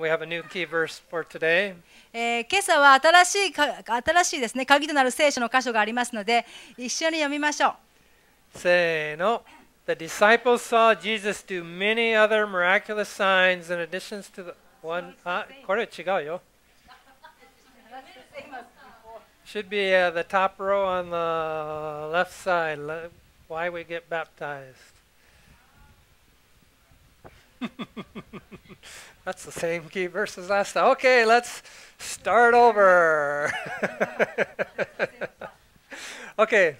We have a new key verse for today. えー、今朝は新しいか新しいですね鍵となる聖書の箇所がありますので一緒に読みましょう。せーの。The disciples saw Jesus do many other miraculous signs in addition to the one. あ、これ違うよ。Should ah, be、uh, the top row on the left side. Why we get baptized. That's the same key verses last time. Okay, let's start over. okay,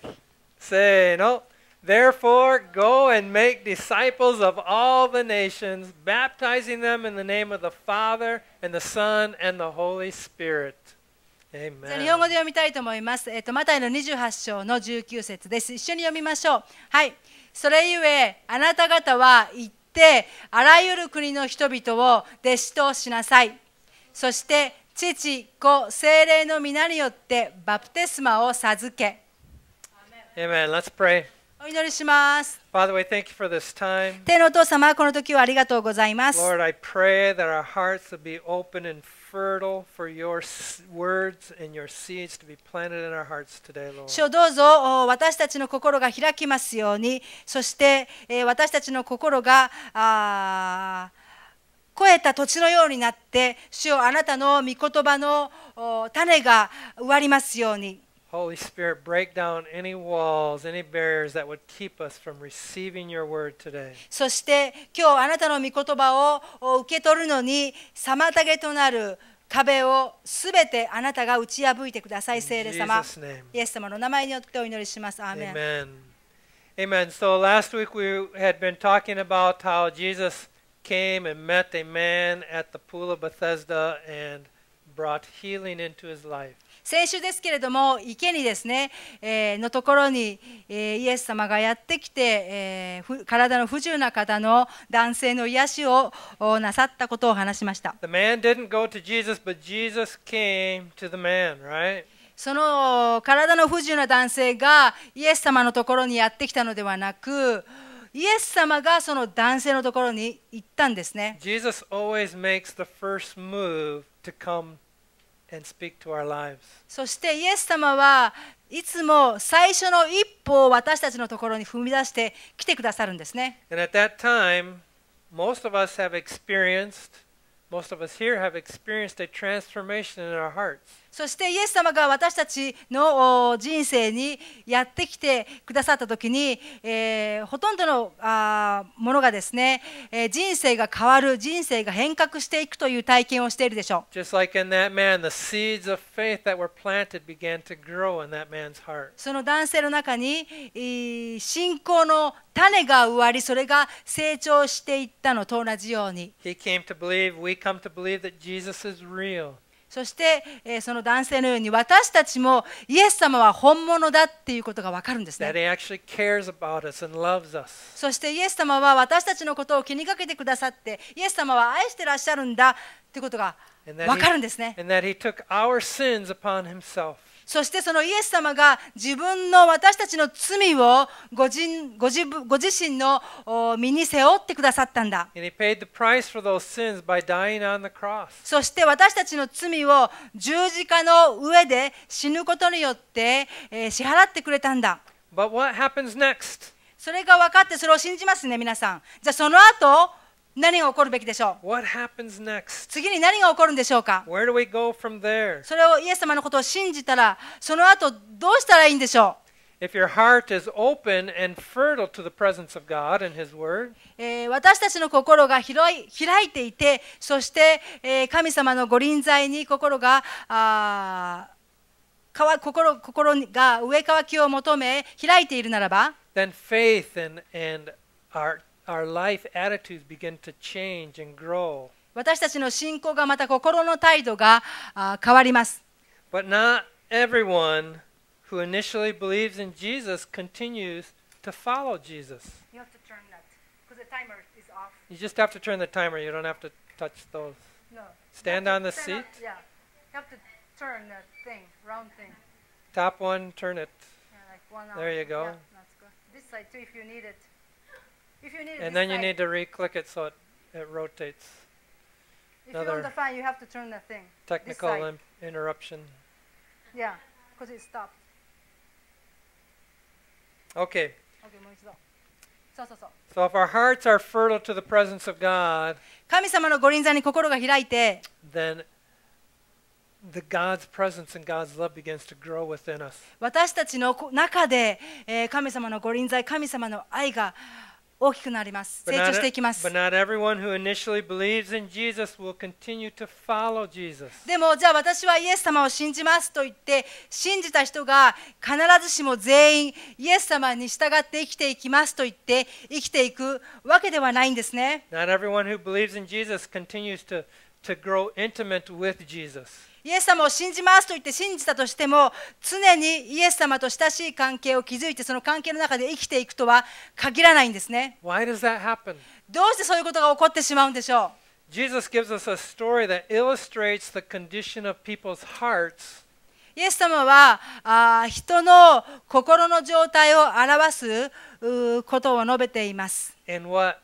say no. Therefore, go and make disciples of all the nations, baptizing them in the name of the Father and the Son and the Holy Spirit. 日本語て読みたいと思いますえっとマタイの28章のってあらゆる国の人々を弟子としなさいそして父子精霊の皆によってバプテスマを授け Amen. Let's pray. お祈りします。Father, we thank you for this time. 天のお父様、この時はありがとうございます。Lord, I pray that our hearts would be open and fertile for your words and your seeds to be planted in our hearts today, Lord. 主どうぞ私たちの心が開きますように、そして私たちの心があ肥えた土地のようになって、主よあなたの御言葉の種が植わりますように。Holy Spirit, break down any walls, any barriers that would keep us from receiving your word today. そして今日あなたの御言葉を受け取るのに妨げとなる壁をすべてあなたが打ち破いてください、聖霊様。イエス様の名前によってお祈りします。アーメン。Amen. Amen. So last week we had been talking about how Jesus came and met a man at the pool of Bethesda and brought healing into his life. 先週ですけれども池にですね、えー、のところに、えー、イエス様がやってきて、えー、体の不自由な方の男性の癒しをなさったことを話しました。The man didn't go to Jesus, but Jesus came to the man, right? その体の不自由な男性がイエス様のところにやってきたのではなく、イエス様がその男性のところに行ったんですね。Jesus always makes the first move to come そしてイエス様はいつも最初の一歩を私たちのところに踏み出して来てくださるんですね。And at that time, most of us have experienced, most of us here have experienced a transformation in our hearts. そしてイエス様が私たちの人生にやってきてくださった時に、えー、ほとんどのあものがですね、えー、人生が変わる人生が変革していくという体験をしているでしょう。Like、その男性の中に信仰の種が植わりそれが成長していったのと同じように。He came to believe, we come to believe that Jesus is real. そして、えー、その男性のように私たちもイエス様は本物だっていうことが分かるんですね。そしてイエス様は私たちのことを気にかけてくださってイエス様は愛してらっしゃるんだていうことが分かるんですね。そしてそのイエス様が自分の私たちの罪をご自ご自ご自身の身に背負ってくださったんだ。そして私たちの罪を十字架の上で死ぬことによって、えー、支払ってくれたんだ。But what happens next? それが分かってそれを信じますね、皆さん。じゃあその後何が起こるべきでしょう What happens next? 次に何が起こるんでしょうか Where do we go from there? それをイエス様のことを信じたら、その後どうしたらいいんでしょう If your heart is open and fertile to the presence of God and His Word, 私たちの心が開い開いていて、そして、えー、神様のご臨在に心があ心心が上乾きを求め開いているならば、then faith and, and our our life attitudes begin to change and grow. 私たちの信仰がまた心の態度が変わります。But not everyone who initially believes in Jesus continues to follow Jesus. You have to turn that because the timer is off. You just have to turn the timer. You don't have to touch those. No. Stand on the seat. On, yeah. You have to turn that thing, round thing. Top one, turn it. Yeah, like one there you go. Yeah, that's good. This side too if you need it. If you need and then you need to re-click it so it, it rotates. If Another you on the fan, you have to turn that thing. Technical interruption. Yeah, because it stopped. Okay. So if our hearts are fertile to the presence of God, 神様のご臨座に心が開いて、then the God's presence and God's love begins to grow within us. 私たちの中で、えー、神様のご臨在、神様の愛が大きくなります。成長していきます。でも、じゃあ私はイエス様を信じますと言って、信じた人が必ずしも全員イエス様に従って生きていきますと言って生きていくわけではないんですね。Not everyone who believes in Jesus continues to, to grow intimate with Jesus. イエス様を信じますと言って信じたとしても常にイエス様と親しい関係を築いてその関係の中で生きていくとは限らないんですね。どうしてそういうことが起こってしまうんでしょう Jesus gives us a story that illustrates the condition of people's hearts. イエス様はあ人の心の状態を表すことを述べています。And what,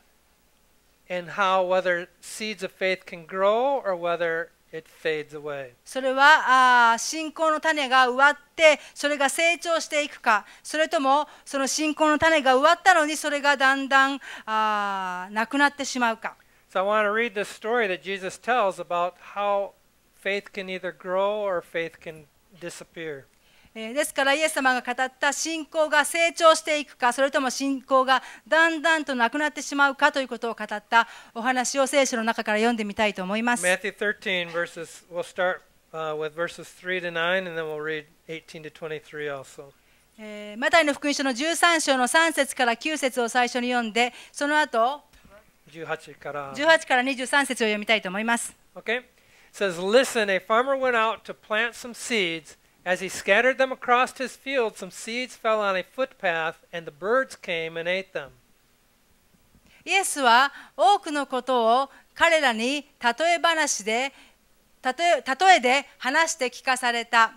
and how, whether seeds of faith can grow or whether It fades away. それはあ信仰の種が植わってそれが成長していくかそれともその信仰の種が植わったのにそれがだんだんあなくなってしまうか。So I want to read this story that Jesus tells about how faith can either grow or faith can disappear. えですからイエス様が語った信仰が成長していくかそれとも信仰がだんだんとなくなってしまうかということを語ったお話を聖書の中から読んでみたいと思います。えマタイの福音書の13章の3節から9節を最初に読んでその後18から18から23節を読みたいと思います。Okay. It says, Listen, a farmer went out to plant some seeds As he scattered them across his field, some seeds fell on a footpath, and the birds came and ate them. イエスは多くのことを彼らに例え話で例え例えで話して聞かされた。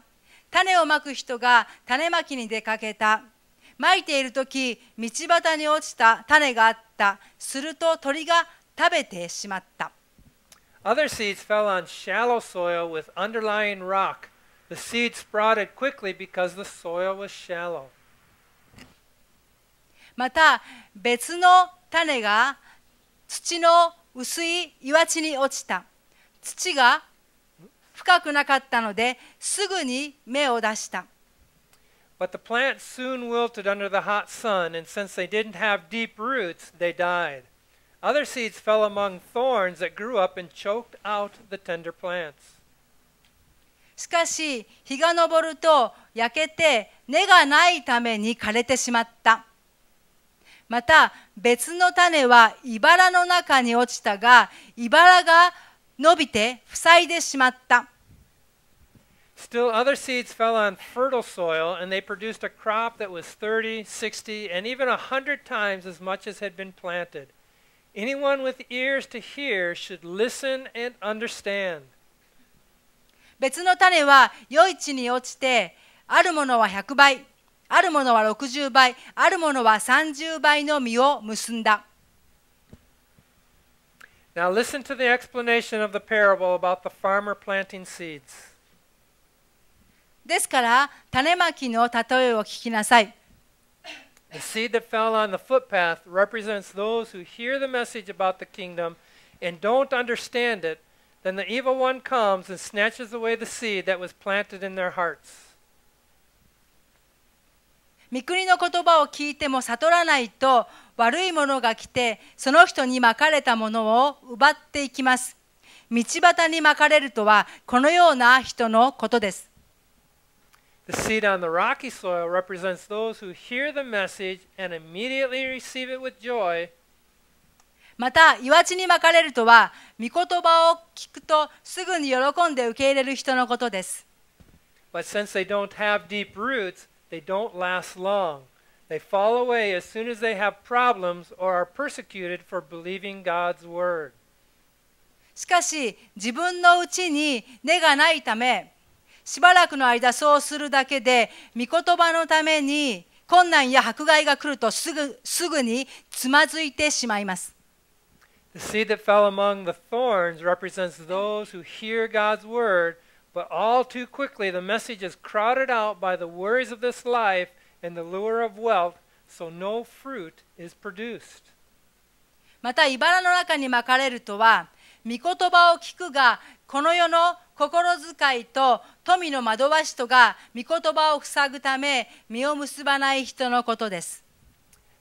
種をまく人が種まきに出かけた。まいている時、道端に落ちた種があった。すると鳥が食べてしまった。Other seeds fell on shallow soil with underlying rock. The seed sprouted quickly because the soil was shallow. また別の種が土の薄い岩地に落ちた。土が深くなかったのですぐに芽を出した。But the plants soon wilted under the hot sun, and since they didn't have deep roots, they died. Other seeds fell among thorns that grew up and choked out the tender plants. しかし日が昇ると焼けて根がないために枯れてしまったまた別の種は茨の中に落ちたが茨が伸びて塞いでしまった Still, other seeds fell on fertile soil, and they produced a crop that was 30, 60, and even 100 times as much as had been planted. Anyone with ears to hear should listen and understand. 別の種は良い地に落ちてあるものは100倍あるものは60倍あるものは30倍の実を結んだ Now listen to the explanation of the parable about the farmer planting seeds. ですから種まきの例えを聞きなさい。The seed that fell on the footpath represents those who hear the message about the kingdom and don't understand it Then the evil one comes and snatches away the seed that was planted in their hearts. 御国の言葉を聞いても悟らないと悪いものが来てその人にまかれたものを奪っていきます。道端にまかれるとはこのような人のことです。The seed on the rocky soil represents those who hear the message and immediately receive it with joy また岩地にまかれるとは御言葉を聞くとすぐに喜んで受け入れる人のことです。しかし、自分のうちに根がないため、しばらくの間そうするだけで、御言葉のために困難や迫害が来るとすぐすぐにつまずいてしまいます。The seed that fell among the thorns represents those who hear God's word, but all too quickly the message is crowded out by the worries of this life and the lure of wealth, so no fruit is produced. また、茨の中にまかれるとは、御言葉を聞くが、この世の心遣いと富の惑わしとが御言葉を塞ぐため、実を結ばない人のことです。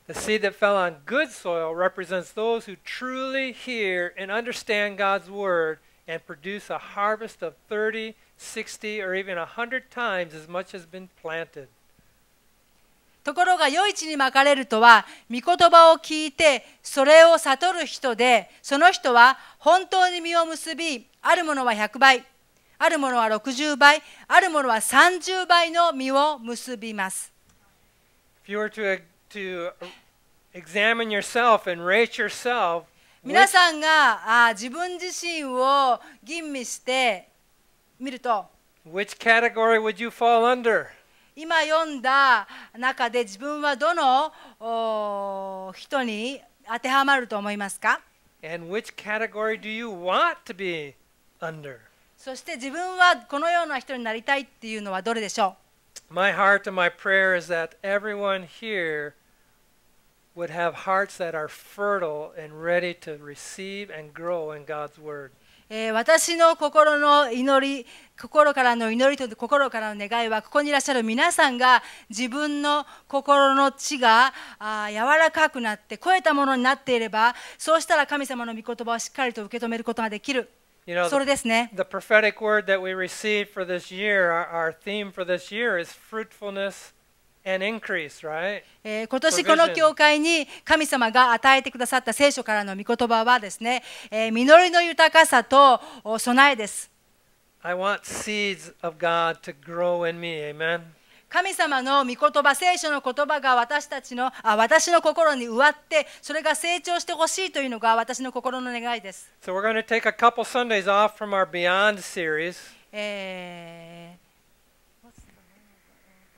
The seed that fell on good soil represents those who truly hear and understand God's word and produce a harvest of 30, 60, or even 100 times as much as been planted. ところが余市にまかれるとは御言葉を聞いてそれを悟る人でその人は本当に実を結びあるものは100倍あるものは60倍あるものは30倍の実を結びます。If you were to to examine yourself and rate yourself 皆さんがあ自分自身を吟味してみると which category would you fall under? 今読んだ中で自分はどの人に当てはまると思いますか And which category do you want to be under? そして自分はこのような人になりたいっていうのはどれでしょう my heart and my prayer is that everyone here would have hearts that are fertile and ready to receive and grow in God's Word. え私の心の祈り、心からの祈りと心からの願いは、ここにいらっしゃる皆さんが自分の心の血があ柔らかくなって、肥えたものになっていれば、そうしたら神様の御言葉をしっかりと受け止めることができる。You know, それですね。The prophetic word that we received for this year, our, our theme for this year is fruitfulness. And increase, right? えー、今年この教会に神様が与えてくださった聖書からの御言葉はですね、えー、実りの豊かさと備えです。I want seeds of God to grow in me. Amen. 神様の御言葉聖書の言葉が私たちのあ私の心に植わってそれが成長してほしいというのが私の心の願いです。So we're going to take a couple Sundays off from our Beyond series. え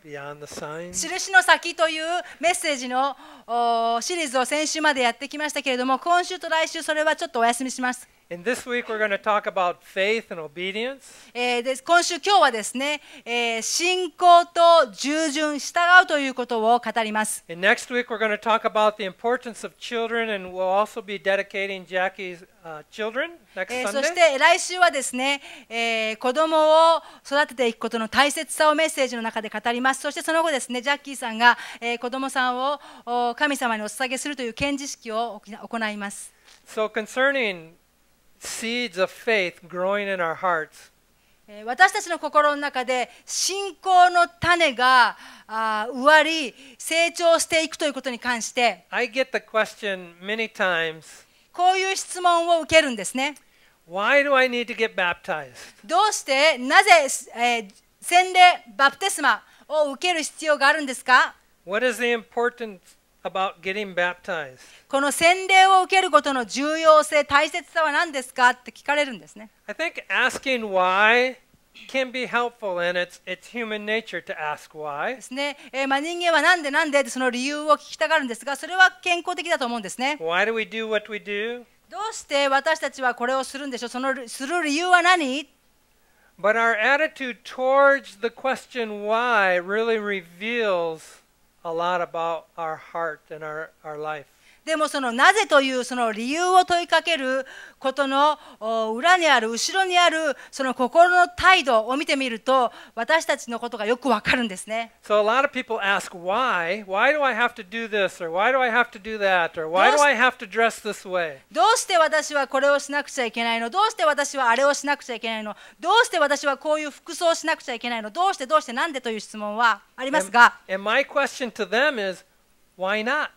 ー Beyond the sign. 印の先というメッセージのシリーズを先週までやってきましたけれども今週と来週それはちょっとお休みします。And this week we're going to talk about faith and obedience. えー、で今週今日はですね、えー、信仰と従順従うということを語ります。And next week we're going to talk about the importance of children and we'll also be dedicating Jackie's uh, children next Sunday. そして来週はですね、えー、子供を育てていくことの大切さをメッセージの中で語ります。そしてその後ですね、ジャッキーさんが、えー、子供さんを神様にお捧げするという献事式を行います。So concerning 私たちの心の中で信仰の種が終わり成長していくということに関してこういう質問を受けるんですね。どうしてなぜ、えー、洗礼、バプテスマを受ける必要があるんですか about getting baptized. この洗礼を受けることの重要性、大切さは何ですかって聞かれるんですね。I think asking why can be helpful and it's, it's human nature to ask why. ですね。えー、まあ人間はなんでなんでってその理由を聞きたがるんですが、それは健康的だと思うんですね。Why do we do what we do? どうして私たちはこれをするんでしょうそのする理由は何 But our attitude towards the question why really reveals a lot about our heart and our, our life. でもそのなぜというその理由を問いかけることの裏にある後ろにあるその心の態度を見てみると私たちのことがよくわかるんですね。So a lot of people ask why? Why do I have to do this? Or why do I have to do that? Or why do I have to dress this way? どうして私はこれをしなくちゃいけないのどうして私はあれをしなくちゃいけないのどうして私はこういう服装をしなくちゃいけないのどうしてどうしてなんでという質問はありますが。And, and my question to them is why not?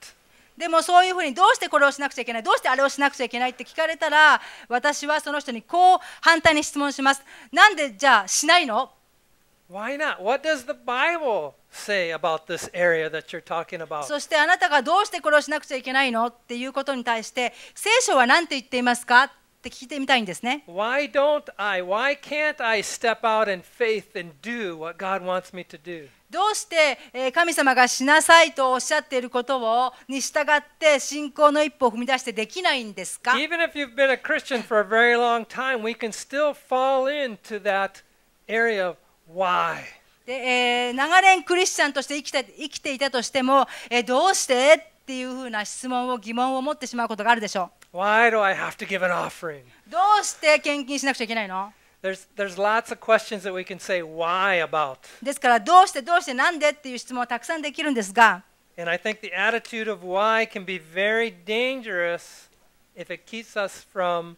でもそういうふうにどうしてこれをしなくちゃいけないどうしてあれをしなくちゃいけないって聞かれたら私はその人にこう反対に質問しますなんでじゃあしないの Why not? What does the Bible say about this area that you're talking about? そしてあなたがどうしてこれをしなくちゃいけないのっていうことに対して聖書は何て言っていますかって聞いてみたいんですね。Why don't I? Why can't I step out in faith and do what God wants me to do? どうして神様がしなさいとおっしゃっていることをに従って信仰の一歩を踏み出してできないんですか Even if you've been a Christian for a very long time, we can still fall into that area of why. でえー、長年クリスチャンとして生きて生きていたとしても、えー、どうしてっていうふうな質問を疑問を持ってしまうことがあるでしょう。Why do I have to give an offering? どうして献金しなくちゃいけないの There's, there's lots of questions that we can say why about. ですからどうしてどうしてなんでっていう質問をたくさんできるんですが And I think the attitude of why can be very dangerous if it keeps us from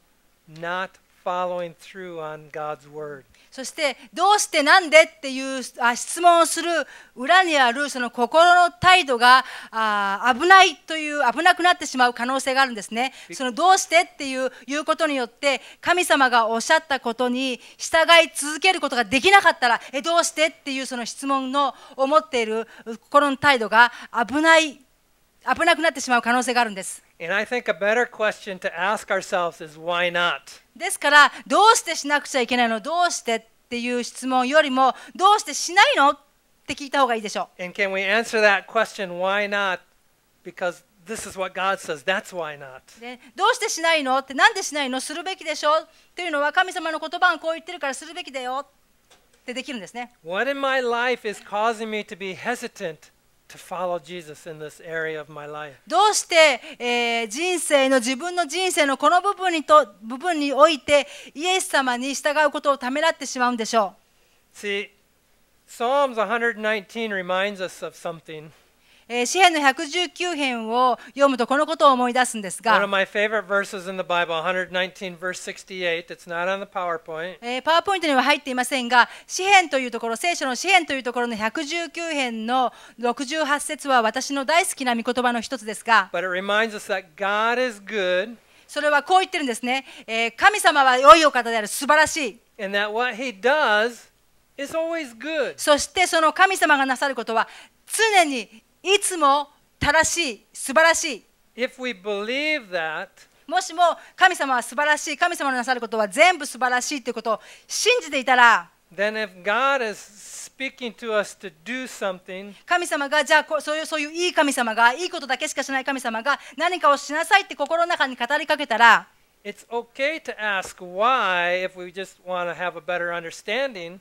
not following through on God's word. そしてどうしてなんでっていう質問をする裏にあるその心の態度があ危ないという危なくなってしまう可能性があるんですね。そのどうしてっていういうことによって神様がおっしゃったことに従い続けることができなかったらえどうしてっていうその質問の思っている心の態度が危ない危なくなってしまう可能性があるんです。And I think a better question to ask ourselves is why not? ですからどうしてしなくちゃいけないのどうしてっていう質問よりもどうしてしないのって聞いた方がいいでしょう。And can we answer that question why not? Because this is what God says, that's why not. どうしてしないのってなんでしないのするべきでしょっていうのは神様の言葉がこう言ってるからするべきだよってできるんですね。What in my life is causing me to be hesitant? どうして、えー、人生の自分の人生のこの部分にと部分においてイエス様に従うことをためらってしまうんでしょう See, Psalms 119 reminds us of something. えー、詩篇の119編を読むとこのことを思い出すんですが、Bible, 1 9えー、パワーポイントには入っていませんが、詩篇というところ、聖書の詩篇というところの119編の68節は私の大好きな御言葉の一つですが、それはこう言ってるんですね、えー、神様は良いお方である、素晴らしい。And that what he does is always good. そしてその神様がなさることは常にいつも正しい、素晴らしい。If we believe that, もしも神様は素晴らしい、神様のなさることは全部素晴らしいということを信じていたら、Then if God is speaking to us to do something, 神様がじゃあそういうそういういい神様がいいことだけしかしない神様が何かをしなさいって心の中に語りかけたら、It's okay to ask why if we just want to have a better understanding.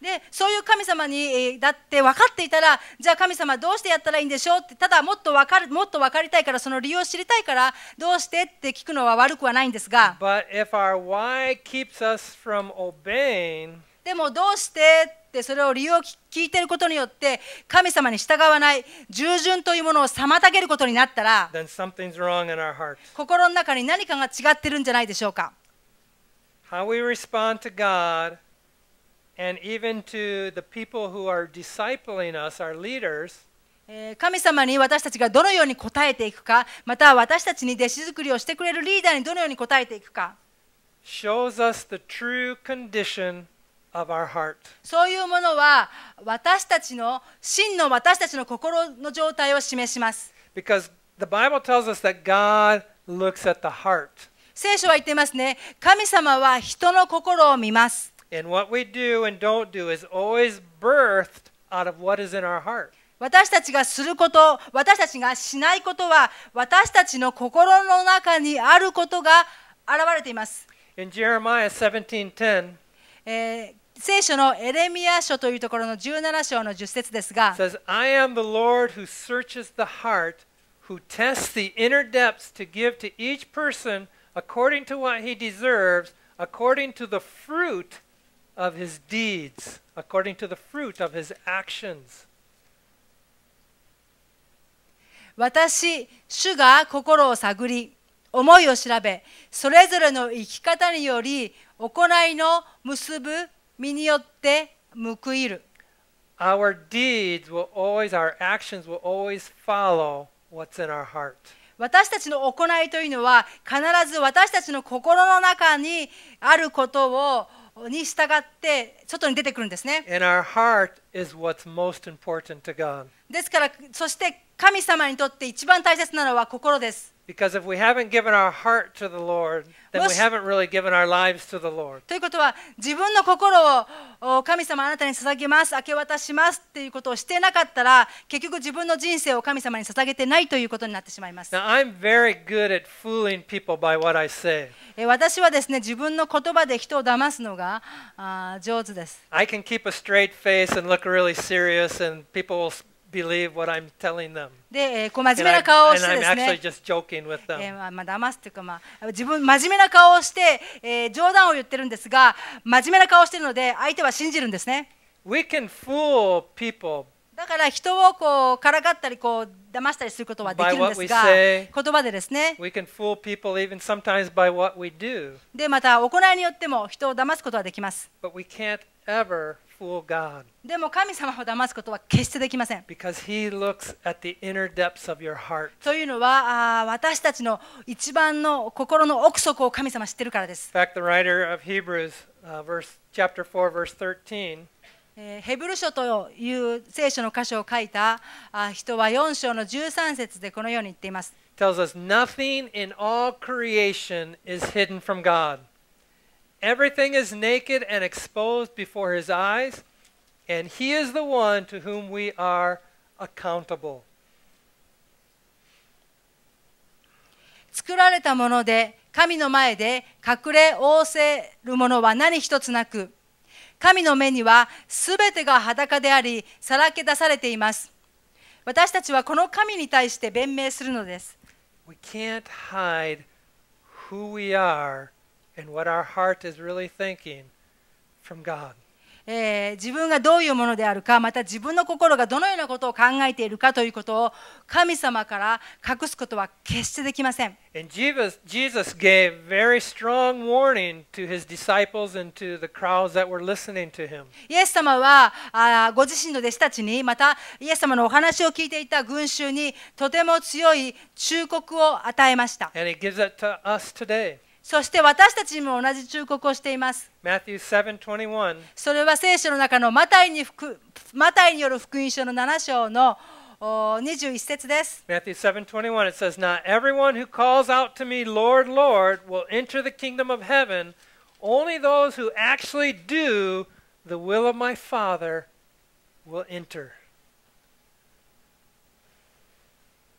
でそういう神様にだって分かっていたらじゃあ神様どうしてやったらいいんでしょうってただもっと分かるもっと分かりたいからその理由を知りたいからどうしてって聞くのは悪くはないんですが But if our why keeps us from obeying, でもどうしてってそれを理由を聞いてることによって神様に従わない従順というものを妨げることになったら then something's wrong in our heart. 心の中に何かが違ってるんじゃないでしょうか How we respond to God And even to the people who are discipling us, our leaders, 神様に私たちがどのように応えていくか、また私たちに弟子作りをしてくれるリーダーにどのように応えていくか。shows us the true condition of our heart. そういうものは私たちの真の私たちの心の状態を示します。Because the Bible tells us that God looks at the heart. 聖書は言っていますね。神様は人の心を見ます。And what we do and don't do is always birthed out of what is in our heart. 私たちがすること、私たちがしないことは、私たちの心の中にあることが現れています。In Jeremiah 17:10、えー、聖書のエレミア書というところの17章の10節ですが、says, I am the Lord who searches the heart, who tests the inner depths to give to each person according to what he deserves, according to the fruit of his deeds, according to the fruit of his actions. 私、主が心を探り、思いを調べ、それぞれの生き方により、行いの結ぶ身によって報いる。Our deeds will always, our actions will always follow what's in our heart. 私たちの行いというのは、必ず私たちの心の中にあることをに従って外に出てくるんですね。ですから、そして神様にとって一番大切なのは心です。Because if we haven't given our heart to the Lord, then we haven't really given our lives to the Lord. ということは、自分の心を神様あなたに捧げます、明け渡しますっていうことをしてなかったら、結局自分の人生を神様に捧げてないということになってしまいます。Now, I'm very good at fooling people by what I say. 私はですね、自分の言葉で人を騙すのが上手です。I can keep a straight face and look really serious and people will believe what I'm telling them. で、えこう真面目な顔をしてですね。えー、まあ騙すというかまあ自分真面目な顔をして、えー、冗談を言ってるんですが、真面目な顔をしてるので相手は信じるんですね。We can fool people. だから人をこうからかったりこう騙したりすることはできるんですが、言葉でですね。We can fool people even sometimes by what we do. でまた行いによっても人を騙すことはできます。But we can't ever fool God. でも神様を騙すことは決してできません。Because He looks at the inner depths of your heart. というのはあ私たちの一番の心の奥底を神様知ってるからです。In fact, the writer of Hebrews,、uh, verse, chapter 4, verse 13, ヘブル書という聖書の箇所を書いた人は4章の13節でこのように言っています。tells us nothing in all creation is hidden from God. Everything is naked and exposed before his eyes, and he is the one to whom we are accountable. 作られたもので神の前で隠れ仰せるものは何一つなく神の目にはすべてが裸でありさらけ出されています私たちはこの神に対して弁明するのです We can't hide who we are 自分がどういうものであるか、また自分の心がどのようなことを考えているかということを神様から隠すことは決してできません。イエス様はあご自身の弟子たちに、またイエス様のお話を聞いていた群衆にとても強い忠告を与えました。そして私たちにも同じ忠告をしています。7, それは聖書の中のマタイにマタイによる福音書の7章の21節です。Matthew 7:21 it says, Not everyone who calls out to me, Lord, Lord, will enter the kingdom of heaven, only those who actually do the will of my Father will enter.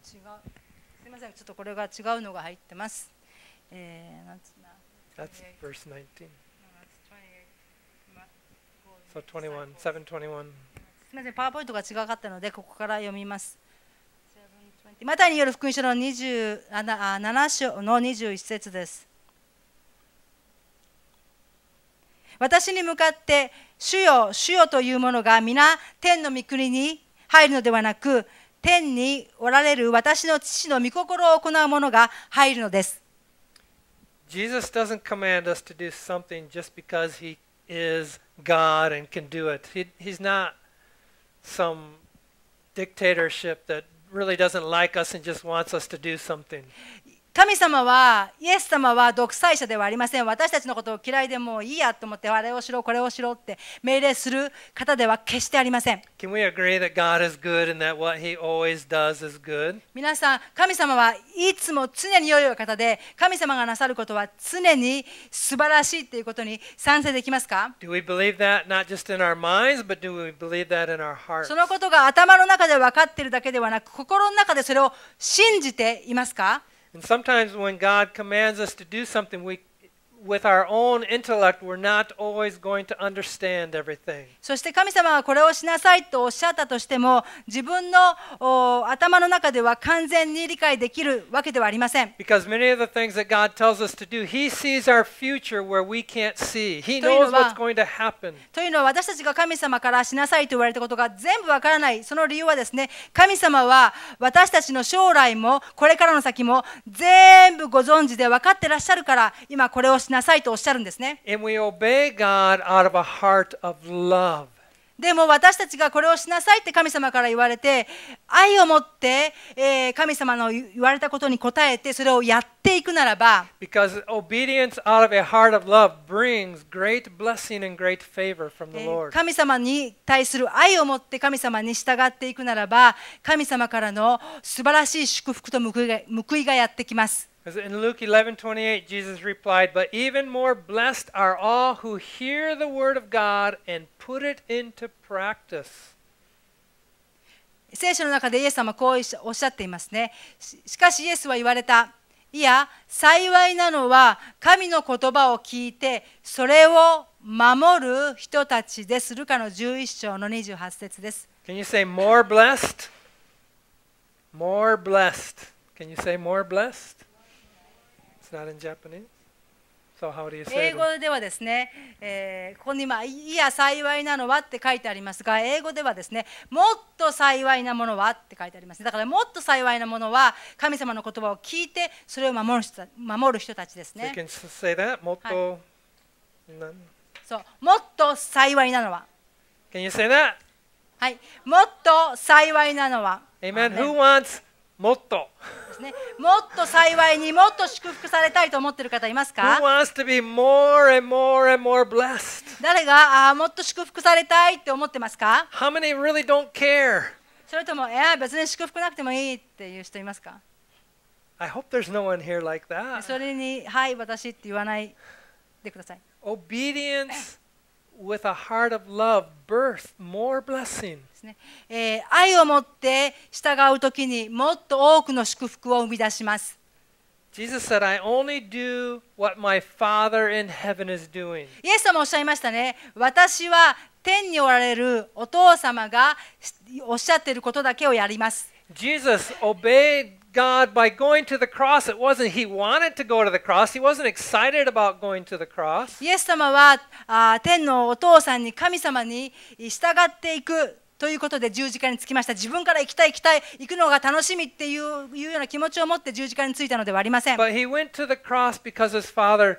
違うすみません、ちょっとこれが違うのが入ってます。えー、なんつうん That's verse 19. So 21, 721. すみません、パワーポイントが違かったので、ここから読みます。マタイによる福音書の20あ7章の21節です。私に向かって、主よ、主よというものが皆天の御国に入るのではなく、天におられる私の父の御心を行うものが入るのです。Jesus doesn't command us to do something just because he is God and can do it. He, he's not some dictatorship that really doesn't like us and just wants us to do something. 神様は、イエス様は独裁者ではありません。私たちのことを嫌いでもういいやと思って、あれをしろ、これをしろって命令する方では決してありません。皆さん、神様はいつも常に良い方で、神様がなさることは常に素晴らしいということに賛成できますかそのことが頭の中で分かっているだけではなく、心の中でそれを信じていますか And sometimes when God commands us to do something, we with our own intellect, we're not always going to understand everything. そして神様がこれをしなさいとおっしゃったとしても、自分の頭の中では完全に理解できるわけではありません。Because many of the things that God tells us to do, He sees our future where we can't see. He knows what's going to happen. というのは私たちが神様からしなさいと言われたことが全部わからない。その理由はですね、神様は私たちの将来もこれからの先も全部ご存知で分かってらっしゃるから、今これをししなさいとおっしゃるんですね。And we obey God out of a heart of love. でも私たちがこれをしなさいって神様から言われて愛を持って、え神様の言われたことに応えてそれをやっていくならば神様に対する愛を持って神様に従っていくならば神様からの素晴らしい祝福と報いがやってきます In Luke 11 28, Jesus replied, But even more blessed are all who hear the word of God and put it into practice. 聖書の中でイエス様はこうおっしゃっていますね。しかしイエスは言われた。いや、幸いなのは神の言葉を聞いてそれを守る人たちですルカの11章の28節です。Can you say more blessed? More blessed. Can you say more blessed? It's not in Japanese? So、how do you say 英語ではですね、えー、ここに今、いや、幸いなのはって書いてありますが、英語ではですね、もっと幸いなものはって書いてあります、ね、だから、もっと幸いなものは、神様の言葉を聞いて、それを守る人守る人たちですね。So、もっと、はい、そうもっと幸いなのは。はい、もっと幸いなのは。Amen. Who wants もっとです、ね、もっと幸いにもっと祝福されたいと思っている方いますか誰があもっと祝福されたいって思ってますか How many、really、don't care? それとも、いや、別に祝福なくてもいいっていう人いますか I hope there's、no、one here like that. それに、はい、私って言わないでください。Obedience with a heart of love birth more blessing. えー、愛を持って従うときにもっと多くの祝福を生み出します。Jesus said, I only do what my Father in heaven is doing. イエス様おっしゃいましたね。私は天におられるお父様がおっしゃっていることだけをやります。Jesus obeyed God by going to the cross. It wasn't he wanted to go to the cross. He wasn't excited about going to the cross. イエス様はあ天のお父さんに神様に従っていく。ということで十字架につきました自分から行きたい行きたい行くのが楽しみっていういうような気持ちを持って十字架についたのではありません。But he went to the cross because his father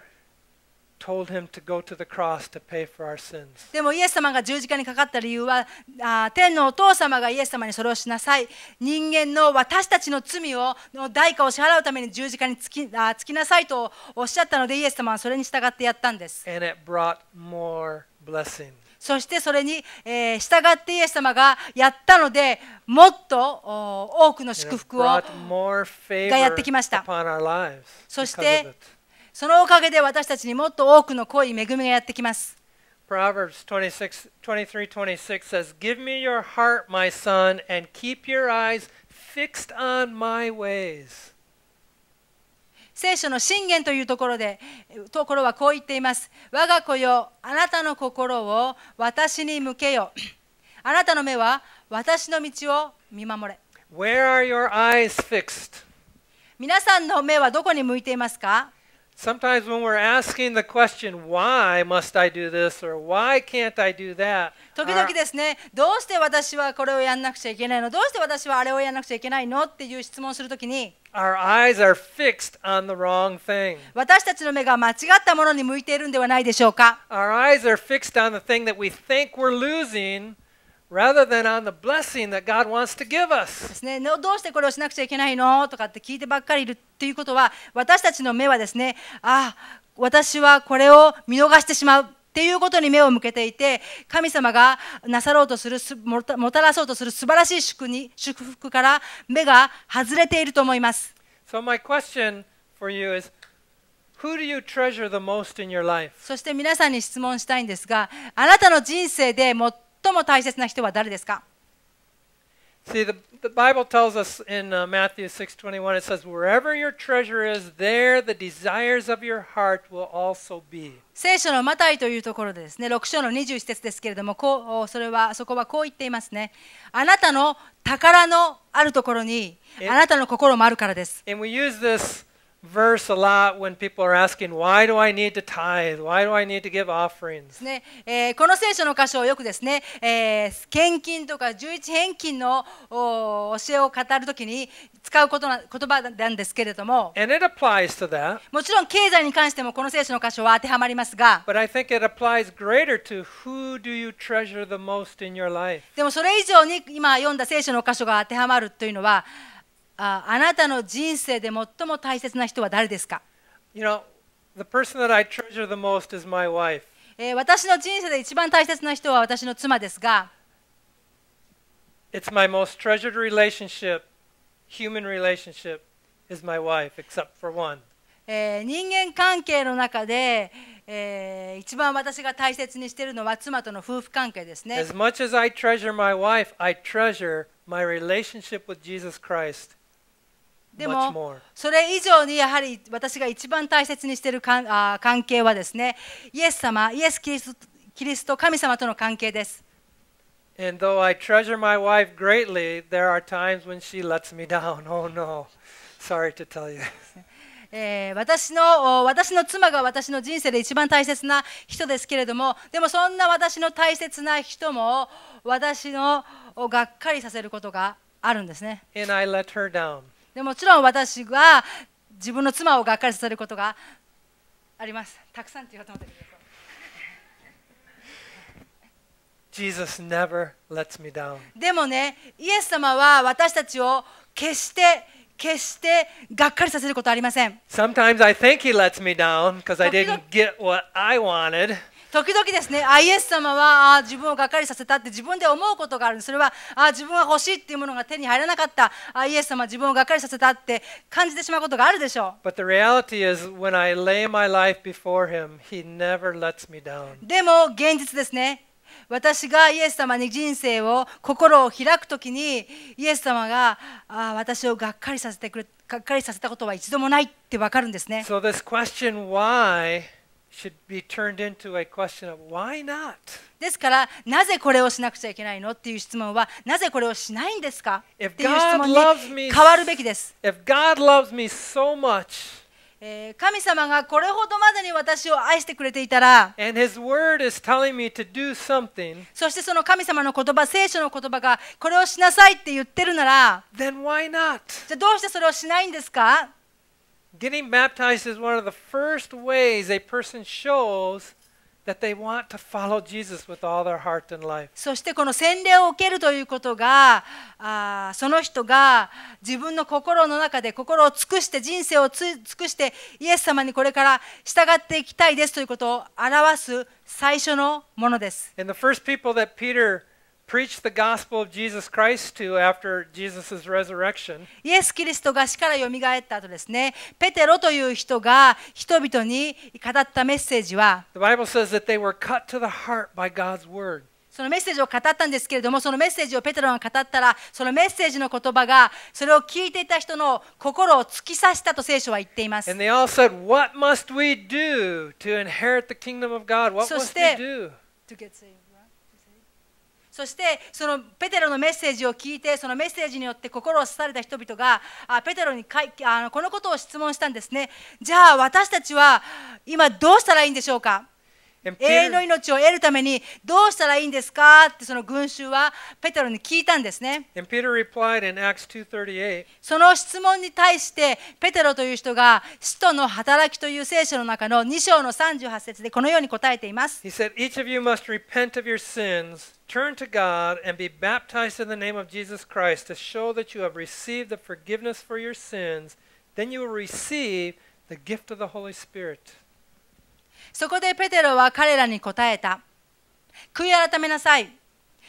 でもイエス様が十字架にかかった理由はあ天のお父様がイエス様にそれをしなさい人間の私たちの罪をの代価を支払うために十字架につきあつきなさいとおっしゃったのでイエス様はそれに従ってやったんです。And it brought more b l e s s i n g そしてそれに、えー、従ってイエス様がやったのでもっと多くの祝福をがやってきました。そしてそのおかげで私たちにもっと多くの濃い恵みがやってきます。Proverbs 26, 23 26 says, Give me your heart, my son, and keep your eyes fixed on my ways. 聖書の信玄というところでところはこう言っています。我が子よ、あなたの心を私に向けよ。あなたの目は私の道を見守れ。Where are your eyes fixed? 皆さんの目はどこに向いていますか Sometimes when we're asking the question, why must I do this or why can't I do that? 時々ですね、どうして私はこれをやんなくちゃいけないのどうして私はあれをやんなくちゃいけないのっていう質問をするときに、Our eyes are fixed on the wrong thing. 私たちの目が間違ったものに向いているんではないでしょうか Our eyes are fixed on the thing that we think we're losing rather than on the blessing that God wants to give us. ですね、どうしてこれをしなくちゃいけないのとかって聞いてばっかりいるっていうことは、私たちの目はですね、ああ、私はこれを見逃してしまう。っていうことに目を向けていて神様がなさろうとするもたらそうとする素晴らしい祝に祝福から目が外れていると思います。So i s そして皆さんに質問したいんですがあなたの人生で最最も大切な人は誰ですか See, the, the Bible tells us in uh, Matthew 6:21 it says wherever your treasure is there the desires of your heart will also be. 聖書のマタイというところでですね、6章の21節ですけれども、こうそれはそこはこう言っていますね。あなたの宝のあるところにあなたの心もあるからです。And we use this ねこの聖書の箇所をよくですね、えー、献金とか十一返金の教えを語るときに使うことな言葉なんですけれども、もちろん経済に関してもこの聖書の箇所は当てはまりますが、でもそれ以上に今読んだ聖書の箇所が当てはまるというのは、ああなたの人生で最も大切な人は誰ですか You know, the person that I treasure the most is my wife. えー私の人生で一番大切な人は私の妻ですが、It's my most treasured relationship, human relationship, is my wife, except for one. えー人間関係の中で、えー一番私が大切にしているのは妻との夫婦関係ですね As。much as I treasure my wife, I treasure my relationship with Jesus Christ でもそれ以上にやはり私が一番大切にしている関係はですねイエス様イエスキリストキリスト神様との関係です。g r e a t l y Oh no. Sorry to tell you. えー、私の私の妻が私の人生で一番大切な人ですけれどもでもそんな私の大切な人も私のをがっかりさせることがあるんですね。And I let her down. でもちろん私は自分の妻をがっかりさせることがあります。たくさんって言われても Jesus never lets me down. でもね、イエス様は私たちを決して決してがっかりさせることはありません。Sometimes I think he lets me down because I didn't get what I wanted. 時々ですねあイエス様はあ自分をがっかりさせたって自分で思うことがあるそれはあ自分は欲しいっていうものが手に入らなかったあイエス様自分をがっかりさせたって感じてしまうことがあるでしょう But the reality is when I lay my life before him he never lets me down でも現実ですね私がイエス様に人生を心を開くときにイエス様があ私をがっかりさせてくれがっかりさせたことは一度もないってわかるんですね So this question why should be turned into a question of why not? ですから、なぜこれをしなくちゃいけないのっていう質問は、なぜこれをしないんですかっていう質問に変わるべきです。神様がこれほどまでに私を愛してくれていたら、そしてその神様の言葉、聖書の言葉がこれをしなさいって言ってるなら、じゃあどうしてそれをしないんですか Getting baptized is one of the first ways a person shows that they want to follow Jesus with all their heart and life. そしてこの洗礼を受けるということがあその人が自分の心の中で心を尽くして人生を尽くしてイエス様にこれから従っていきたいですということを表す最初のものです。And the first people that Peter イエス・キリストが死からよみがえった後ですね、ペテロという人が人々に語ったメッセージは、そのメッセージを語ったんですけれども、そのメッセージをペテロが語ったら、そのメッセージの言葉が、それを聞いていた人の心を突き刺したと聖書は言っています。そして、to get s a v そしてそのペテロのメッセージを聞いてそのメッセージによって心を刺された人々があペテロにかいあのこのことを質問したんですねじゃあ私たちは今どうしたらいいんでしょうか永遠の命を得るためにどうしたらいいんですかってその群衆はペテロに聞いたんですね。その質問に対してペテロという人が「使徒の働き」という聖書の中の2章の38節でこのように答えています。He said, Each of you must repent of your sins, turn to God, and be baptized in the name of Jesus Christ to show that you have received the forgiveness for your sins. Then you will receive the gift of the Holy Spirit. そこでペテロは彼らに答えた。悔い改めなさい。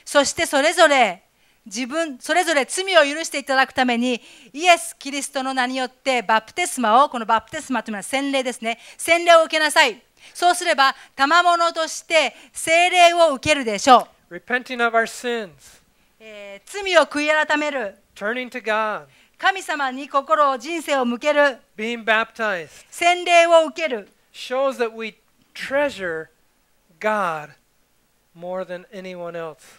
そしてそれぞれ自分それぞれ罪を許していただくためにイエス・キリストの名によってバプテスマをこのバプテスマというのは洗礼ですね洗礼を受けなさいそうすれば賜物として聖霊を受けるでしょう Repenting of our sins. えー、罪を悔い改める Turning to God. 神様に心を人生を向ける Being baptized. 洗礼を受ける shows that we treasure God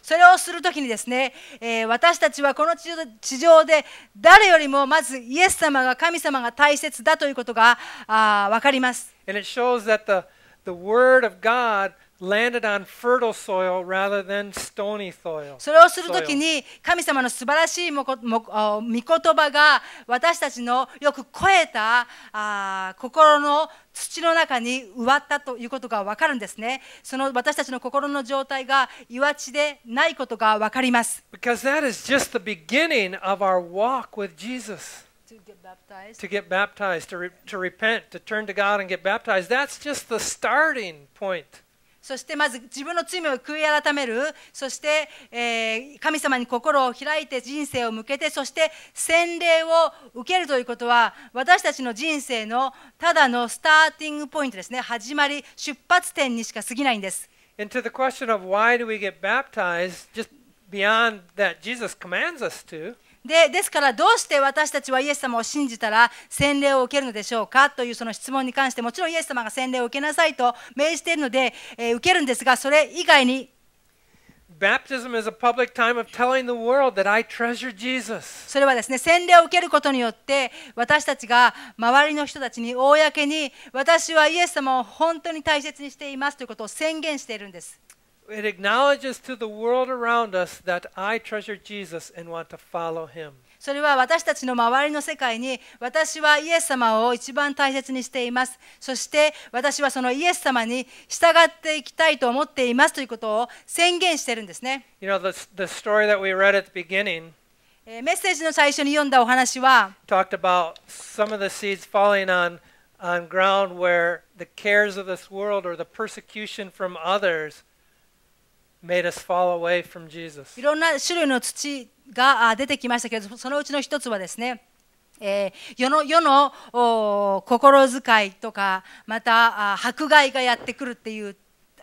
それをするときにですね、えー、私たちはこの地上で誰よりもまずイエス様が神様が大切だということがあかります。And it shows that the, the word of God landed on fertile soil rather than stony soil. それをするときに神様の素晴らしいもこも御言葉が私たちのよく超えたあ心の土の中に植わったということがわかるんですね。その私たちの心の状態が岩地でないことがわかります。Because that is just the beginning of our walk with Jesus. To get baptized, to, get baptized, to, re to repent, to turn to God and get baptized. That's just the starting point. そしてまず自分の罪を悔い改めるそして、えー、神様に心を開いて人生を向けてそして洗礼を受けるということは私たちの人生のただのスターティングポイントですね始まり出発点にしか過ぎないんです。beyond that Jesus commands us to, でですからどうして私たちはイエス様を信じたら洗礼を受けるのでしょうかというその質問に関してもちろんイエス様が洗礼を受けなさいと命じているので、えー、受けるんですがそれ以外に Baptism is a public time of telling the world that I treasure Jesus. それはですね、洗礼を受けることによって、私たちが周りの人たちに公に、私はイエス様を本当に大切にしていますということを宣言しているんです。it acknowledges to the world around us that I treasure Jesus and want to follow him. それは私たちの周りの世界に私はイエス様を一番大切にしています。そして私はそのイエス様に従っていきたいと思っていますということを宣言してるんですね。You know, that we read at the beginning メッセージの最初に読んだお話は talked about some of the seeds falling on, on ground where the cares of this world or the persecution from others made us fall away from Jesus. いろんな種類の土が出てきましたけれど、そのうちの一つはですね、えー、世の世の心遣いとか、また迫害がやってくるっていう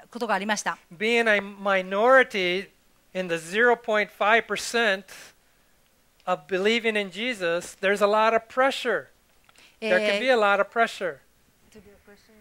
ことがありました。Being a minority in the 0.5% of believing in Jesus, there's a lot of pressure. There can be a lot of pressure.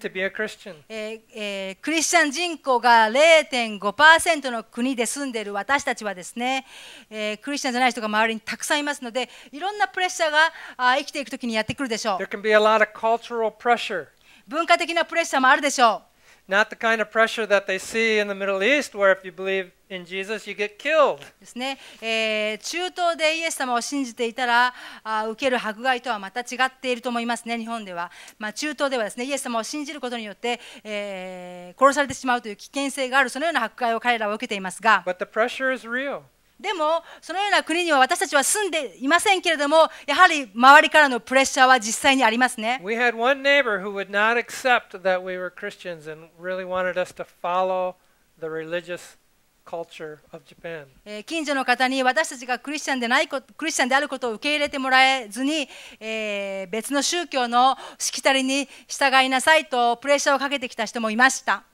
to be a Christian. ええクリスチャン人口が0.5%の国で住んでいる私たちはですね、えクリスチャンじゃない人が周りにたくさんいますので、いろんなプレッシャーがあ生きていくときにやってくるでしょう。There can be a lot of cultural pressure. 文化的なプレッシャーもあるでしょう。Not the kind of pressure that they see in the Middle East, where if you believe in Jesus, you get killed. ですね、えー、中東でイエス様を信じていたらあ、受ける迫害とはまた違っていると思いますね、日本では。まあ、中東ではですね、イエス様を信じることによって、えー、殺されてしまうという危険性がある、そのような迫害を彼らは受けていますが。But the pressure is real. でもそのような国には私たちは住んでいませんけれどもやはり周りからのプレッシャーは実際にありますね。We had one neighbor who would not accept that we were Christians and really wanted us to follow the religious 近所の方に私たちがクリスチャンでないことクリスチャンであることを受け入れてもらえずに、えー、別の宗教のしきたりに従いなさいとプレッシャーをかけてきた人もいました。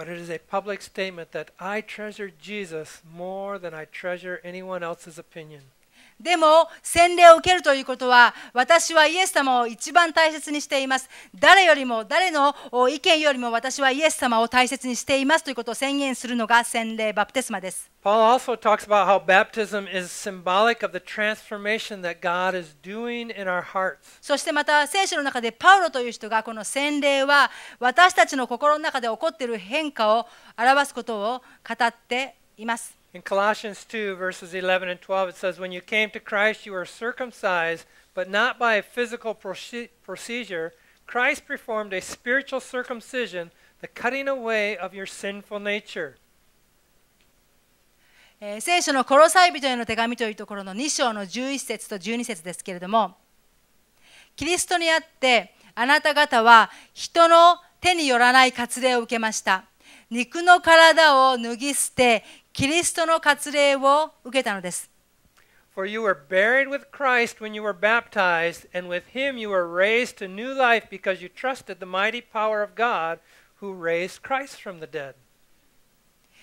but it is a public statement that I treasure Jesus more than I treasure anyone else's opinion. でも洗礼を受けるということは私はイエス様を一番大切にしています誰よりも誰の意見よりも私はイエス様を大切にしていますということを宣言するのが洗礼バプテスマです Paul also talks about how baptism is symbolic of the transformation that God is doing in our hearts. そしてまた聖書の中でパウロという人がこの洗礼は私たちの心の中で起こっている変化を表すことを語っています。In Colossians 2, verses 11 and 12, it says, When you came to Christ, you were circumcised, but not by a physical procedure. Christ performed a spiritual circumcision, the cutting away of your sinful nature. 聖書の殺さえ人への手紙というところの2章の11節と12節ですけれども、キリストにあってあなた方は人の手によらない割礼を受けました。肉の体を脱ぎ捨て、キリストの割礼を受けたのです。For you were buried with Christ when you were baptized, and with him you were raised to new life because you trusted the mighty power of God who raised Christ from the dead.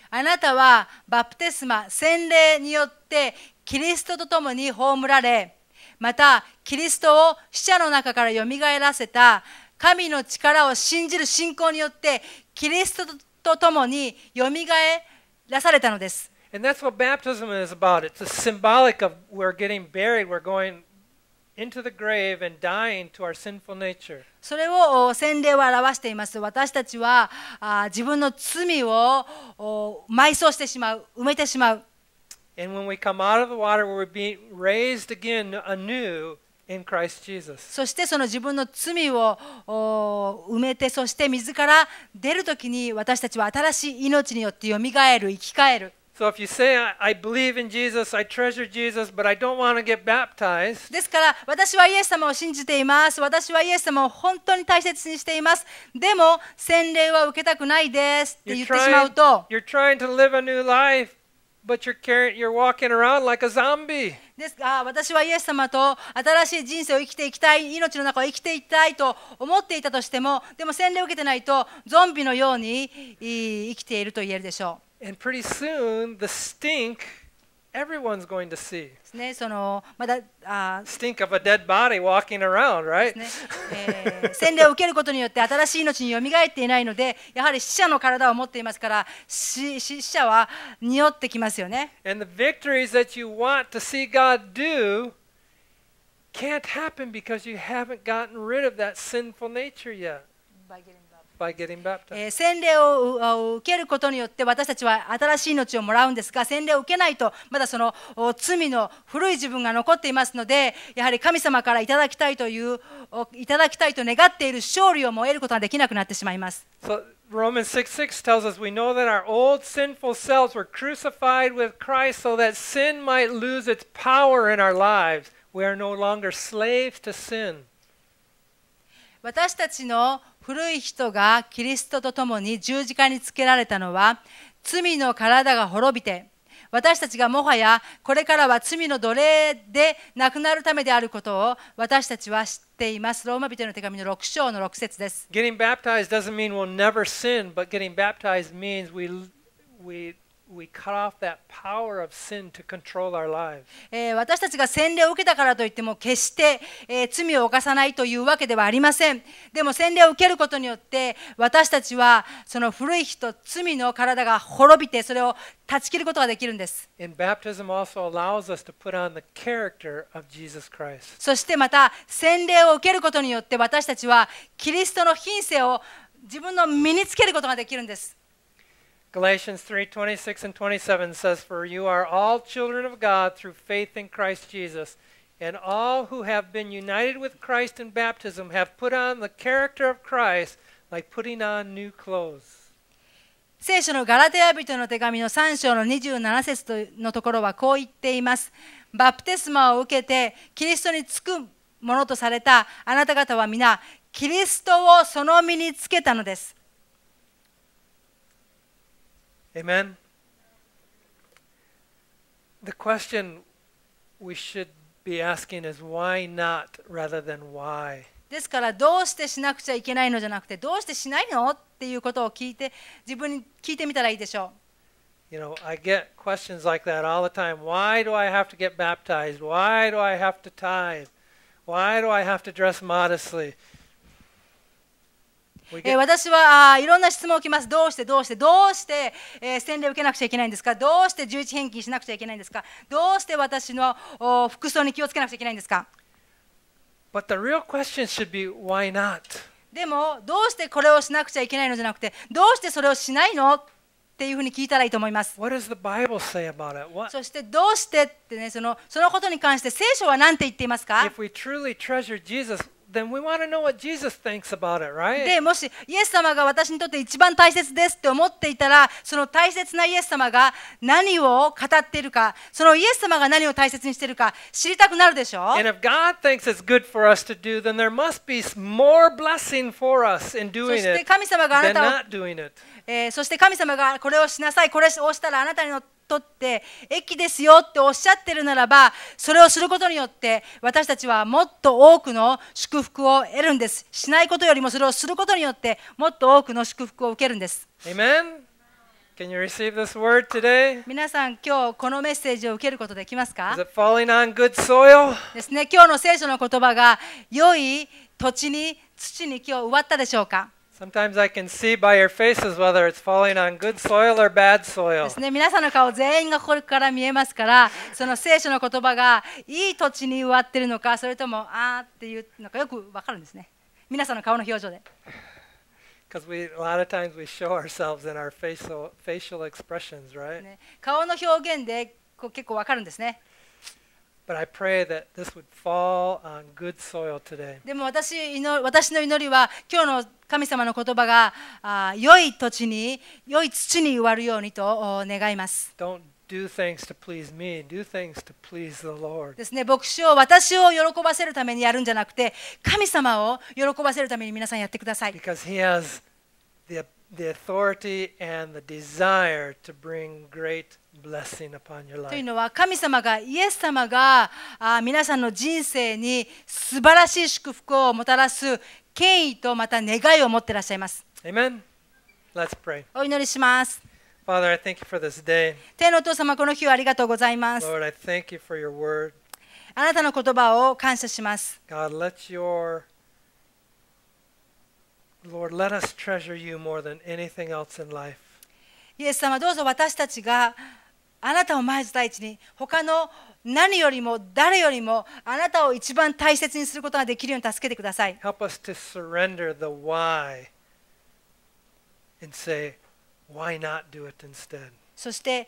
あなたはバプテスマ、洗礼によってキリストと共に葬られ、またキリストを死者の中からよみがえらせた神の力を信じる信仰によってキリストと共によみがえらせた。出されたのです。And that's what baptism is about. It's a symbolic of we're getting buried, we're going into the grave and dying to our sinful nature. それを洗礼は表しています。私たちはあ自分の罪を埋葬してしまう、埋めてしまう。And when we come out of the water, we're being raised again anew そしてその自分の罪を埋めてそして自ら出るときに私たちは新しい命によってよみがえる生き返る。So if you say, I believe in Jesus, I treasure Jesus, but I don't want to get baptized. ですから、私はイエス様を信じています。私はイエス様を本当に大切にしています。でも、洗礼は受けたくないですって言ってしまうと、You're trying to live a new life, But you're carrying, you're walking around like a zombie. ですが、私はイエス様と新しい人生を生きていきたい、命の中を生きていきたいと思っていたとしても、でも洗礼を受けてないと、ゾンビのように生きていると言えるでしょう。And pretty soon, the stink everyone's going to see. Stink of a dead body walking around, right? ね、えー、洗礼を受けることによって新しい命によみがえっていないので、やはり死者の体を持っていますから、死死者は匂ってきますよね。And the victories that you want to see God do can't happen because you haven't gotten rid of that sinful nature yet. 洗礼を受けることによって私たちは新しい命をもらうんですが洗礼を受けないとまだその罪の古い自分が残っていますのでやはり神様からいただきたいといういただきたいと願っている勝利をも得ることができなくなってしまいます。So Romans 6 6 tells us we know that our old sinful selves were crucified with Christ so that sin might lose its power in our lives. We are no longer slaves to sin. 私たちの古い人がキリストと共に十字架につけられたのは罪の体が滅びて私たちがもはやこれからは罪の奴隷で亡くなるためであることを私たちは知っています。ローマ人の手紙の6章の6節です。Getting baptized doesn't mean we'll never sin, but getting baptized means we, we え私たちが洗礼を受けたからといっても決して、えー、罪を犯さないというわけではありません。でも洗礼を受けることによって私たちはその古い人罪の体が滅びてそれを断ち切ることができるんです。そしてまた洗礼を受けることによって私たちはキリストの品性を自分の身につけることができるんです。Galatians 3:26 and 27 says, "For you are all children of God through faith in Christ Jesus, and all who have been united with Christ in baptism have put on the character of Christ like putting on new clothes." 聖書のガラテヤ人の手紙の3章の27節のところはこう言っています。バプテスマを受けてキリストにつくものとされたあなた方は皆キリストをその身につけたのです。Amen? The question we should be asking is why not rather than why. ですからどうしてしなくちゃいけないのじゃなくてどうしてしないのっていうことを聞いて自分に聞いてみたらいいでしょう。You know, I get questions like that all the time. Why do I have to get baptized? Why do I have to tithe? Why do I have to dress modestly? えー、私はあいろんな質問を聞きます。どうしてどうしてどうして、えー、洗礼を受けなくちゃいけないんですかどうして十一返金しなくちゃいけないんですかどうして私のお服装に気をつけなくちゃいけないんですか But the real question should be why not? でもどうしてこれをしなくちゃいけないのじゃなくてどうしてそれをしないのっていうふうに聞いたらいいと思います。そしてどうしてってねそのそのことに関して聖書は何て言っていますか If we truly treasure Jesus, Then we want t know what Jesus thinks about it, right? でもし、イエス様が私にとって一番大切ですって思っていたら、その大切なイエス様が何を語っているか、そのイエス様が何を大切にしているか知りたくなるでしょう。そして神様があなたを、えー、そして神様がこれをしなさい、これをしたらあなたにとって益ですよっておっしゃってるならばそれをすることによって私たちはもっと多くの祝福を得るんですしないことよりもそれをすることによってもっと多くの祝福を受けるんです Amen? Can you receive this word today? 皆さん、今日このメッセージを受けることできますか Is it falling on good soil? ですね、今日の聖書の言葉が良い土地に土に今日植わったでしょうか Sometimes I can see by your faces whether it's falling on good soil or bad soil. ですね、皆さんの顔全員がこれから見えますから、その聖書の言葉がいい土地に植わってるのか、それともあーっていうのかよくわかるんですね。皆さんの顔の表情で。Because we, a lot of times we show ourselves in our facial, facial expressions, right? ね、顔の表現でこう結構わかるんですね。でも私私の祈りは今日の神様の言葉が良い土地に良い土に植わるようにと願います。ですね、牧師を私を喜ばせるためにやるんじゃなくて、神様を喜ばせるために皆さんやってください。Because he has the the authority and the desire to bring great blessing upon your life. というのは神様がイエス様があ皆さんの人生に素晴らしい祝福をもたらす権威とまた願いを持っていらっしゃいます。Amen. Let's pray. お祈りします。Father, I thank you for this day. 天のお父様、この日をありがとうございます。Lord, I thank you for your word. あなたの言葉を感謝します。God, let your Lord, let us treasure you more than anything else in life. イエス様どうぞ私たちがあなたを前第一に他の何よりも誰よりもあなたを一番大切にすることができるように助けてください。Help us to surrender the why and say, why not do it instead? そして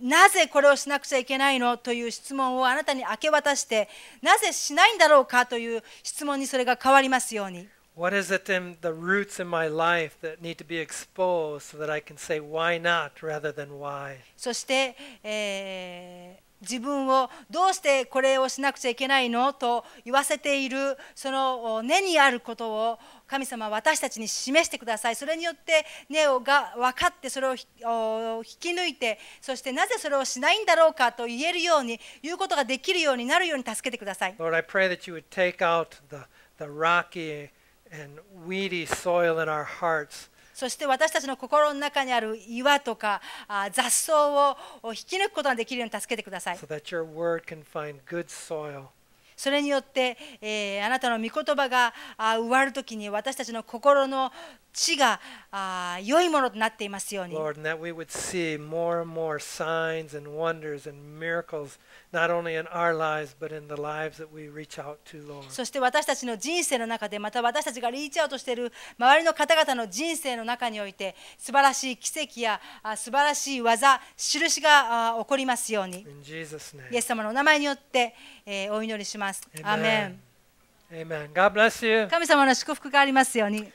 なぜこれをしなくちゃいけないのという質問をあなたに明け渡してなぜしないんだろうかという質問にそれが変わりますように。What is it in the roots in my life that need to be exposed so that I can say why not rather than why? そして、えー、自分をどうしてこれをしなくちゃいけないのと言わせているその根にあることを神様は私たちに示してください。それによって根をが分かってそれを引き抜いてそしてなぜそれをしないんだろうかと言えるように言うことができるようになるように助けてください。Lord, I pray that you would take out the, the rocky そして私たちの心の中にある岩とか雑草を引き抜くことができるように助けてください。それによって、えー、あなたの御言葉が終植わるときに私たちの心の地が良いものとなっていますように。Lord, and that we would see more and more signs and wonders and miracles そして私たちの人生の中で、また私たちがリーチアウトしている周りの方々の人生の中において、素晴らしい奇跡や素晴らしい技、印が起こりますように。イエス様のお名前によって、えお祈りします。アメン。神様の祝福がありますように。